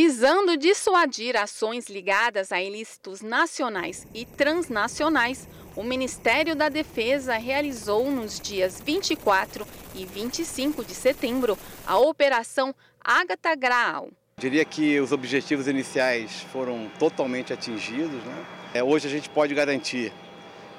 visando dissuadir ações ligadas a ilícitos nacionais e transnacionais, o Ministério da Defesa realizou nos dias 24 e 25 de setembro a Operação Agatha Graal. Diria que os objetivos iniciais foram totalmente atingidos. Né? É, hoje a gente pode garantir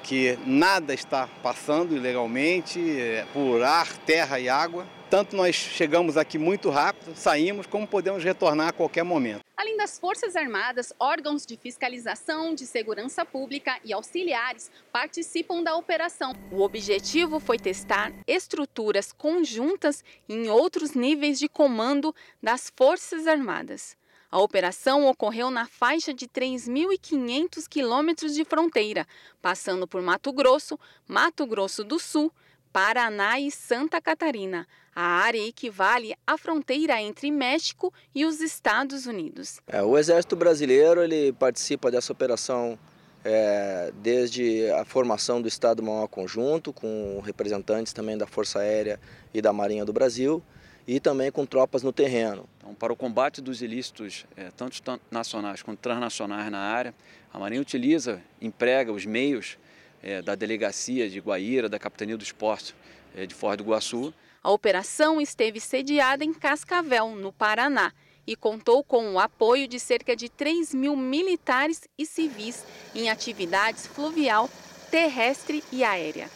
que nada está passando ilegalmente é, por ar, terra e água. Tanto nós chegamos aqui muito rápido, saímos, como podemos retornar a qualquer momento. Além das Forças Armadas, órgãos de fiscalização, de segurança pública e auxiliares participam da operação. O objetivo foi testar estruturas conjuntas em outros níveis de comando das Forças Armadas. A operação ocorreu na faixa de 3.500 quilômetros de fronteira, passando por Mato Grosso, Mato Grosso do Sul, Paraná e Santa Catarina. A área equivale à fronteira entre México e os Estados Unidos. É, o Exército Brasileiro ele participa dessa operação é, desde a formação do Estado Maior Conjunto, com representantes também da Força Aérea e da Marinha do Brasil, e também com tropas no terreno. Então, para o combate dos ilícitos, é, tanto nacionais quanto transnacionais na área, a Marinha utiliza, emprega os meios é, da delegacia de Guaíra, da Capitania do Esporte é, de Foz do Iguaçu. A operação esteve sediada em Cascavel, no Paraná, e contou com o apoio de cerca de 3 mil militares e civis em atividades fluvial, terrestre e aérea.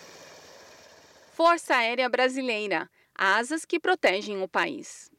Força Aérea Brasileira asas que protegem o país.